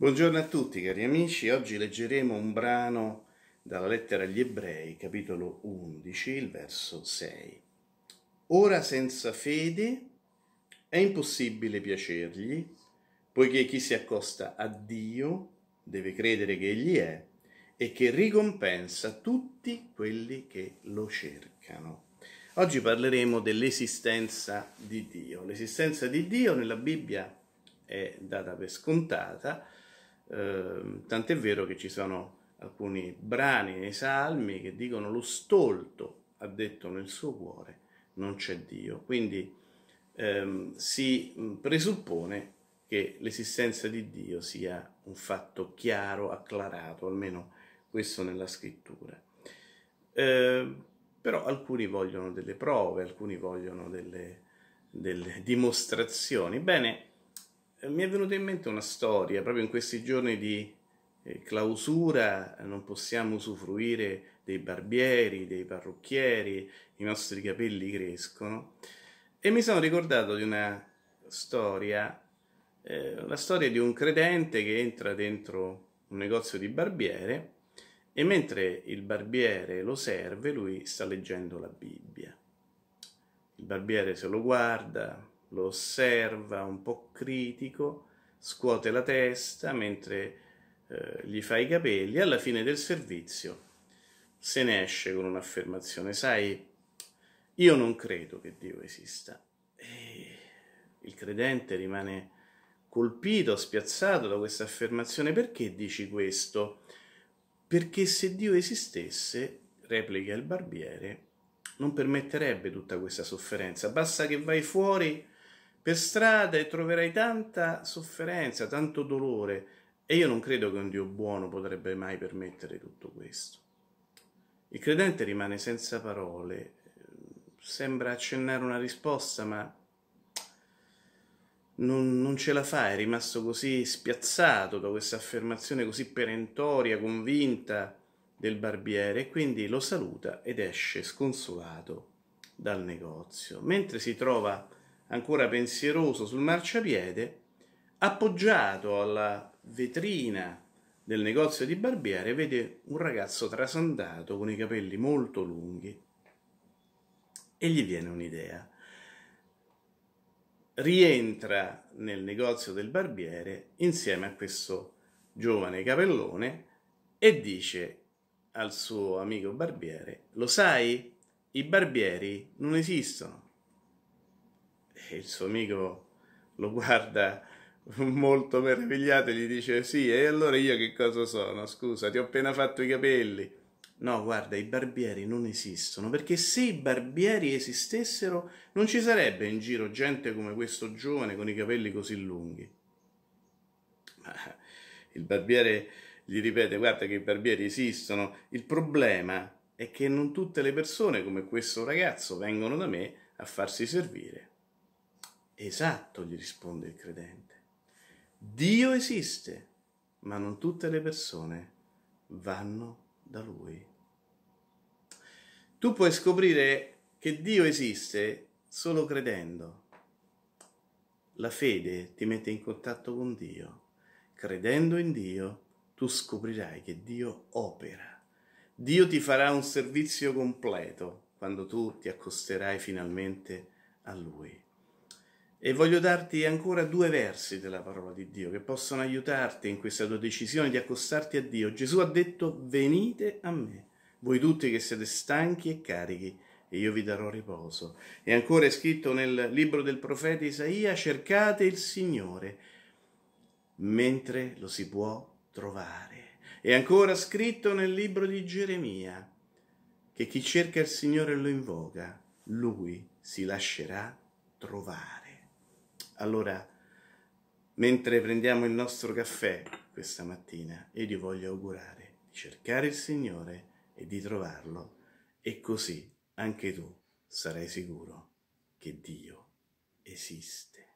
Buongiorno a tutti cari amici, oggi leggeremo un brano dalla lettera agli ebrei, capitolo 11, il verso 6. Ora senza fede è impossibile piacergli, poiché chi si accosta a Dio deve credere che Egli è e che ricompensa tutti quelli che lo cercano. Oggi parleremo dell'esistenza di Dio. L'esistenza di Dio nella Bibbia è data per scontata, Ehm, tant'è vero che ci sono alcuni brani nei salmi che dicono lo stolto ha detto nel suo cuore non c'è Dio, quindi ehm, si presuppone che l'esistenza di Dio sia un fatto chiaro, acclarato, almeno questo nella scrittura. Eh, però alcuni vogliono delle prove, alcuni vogliono delle, delle dimostrazioni. Bene, mi è venuta in mente una storia proprio in questi giorni di eh, clausura, non possiamo usufruire dei barbieri, dei parrucchieri, i nostri capelli crescono e mi sono ricordato di una storia, eh, la storia di un credente che entra dentro un negozio di barbiere e mentre il barbiere lo serve lui sta leggendo la Bibbia. Il barbiere se lo guarda, lo osserva un po' critico, scuote la testa mentre eh, gli fa i capelli, e alla fine del servizio se ne esce con un'affermazione, sai, io non credo che Dio esista. E il credente rimane colpito, spiazzato da questa affermazione, perché dici questo? Perché se Dio esistesse, replica il barbiere, non permetterebbe tutta questa sofferenza, basta che vai fuori per strada e troverai tanta sofferenza, tanto dolore e io non credo che un Dio buono potrebbe mai permettere tutto questo. Il credente rimane senza parole, sembra accennare una risposta ma non, non ce la fa, è rimasto così spiazzato da questa affermazione così perentoria, convinta del barbiere e quindi lo saluta ed esce sconsolato dal negozio. Mentre si trova ancora pensieroso sul marciapiede, appoggiato alla vetrina del negozio di barbiere, vede un ragazzo trasandato con i capelli molto lunghi e gli viene un'idea. Rientra nel negozio del barbiere insieme a questo giovane capellone e dice al suo amico barbiere, lo sai, i barbieri non esistono il suo amico lo guarda molto meravigliato e gli dice sì, e allora io che cosa sono? Scusa, ti ho appena fatto i capelli. No, guarda, i barbieri non esistono, perché se i barbieri esistessero non ci sarebbe in giro gente come questo giovane con i capelli così lunghi. Ma il barbiere gli ripete, guarda che i barbieri esistono, il problema è che non tutte le persone come questo ragazzo vengono da me a farsi servire Esatto, gli risponde il credente. Dio esiste, ma non tutte le persone vanno da Lui. Tu puoi scoprire che Dio esiste solo credendo. La fede ti mette in contatto con Dio. Credendo in Dio, tu scoprirai che Dio opera. Dio ti farà un servizio completo quando tu ti accosterai finalmente a Lui. E voglio darti ancora due versi della parola di Dio che possono aiutarti in questa tua decisione di accostarti a Dio. Gesù ha detto venite a me, voi tutti che siete stanchi e carichi, e io vi darò riposo. E ancora è scritto nel libro del profeta Isaia, cercate il Signore mentre lo si può trovare. E ancora scritto nel libro di Geremia, che chi cerca il Signore lo invoca, lui si lascerà trovare. Allora, mentre prendiamo il nostro caffè questa mattina, io ti voglio augurare di cercare il Signore e di trovarlo e così anche tu sarai sicuro che Dio esiste.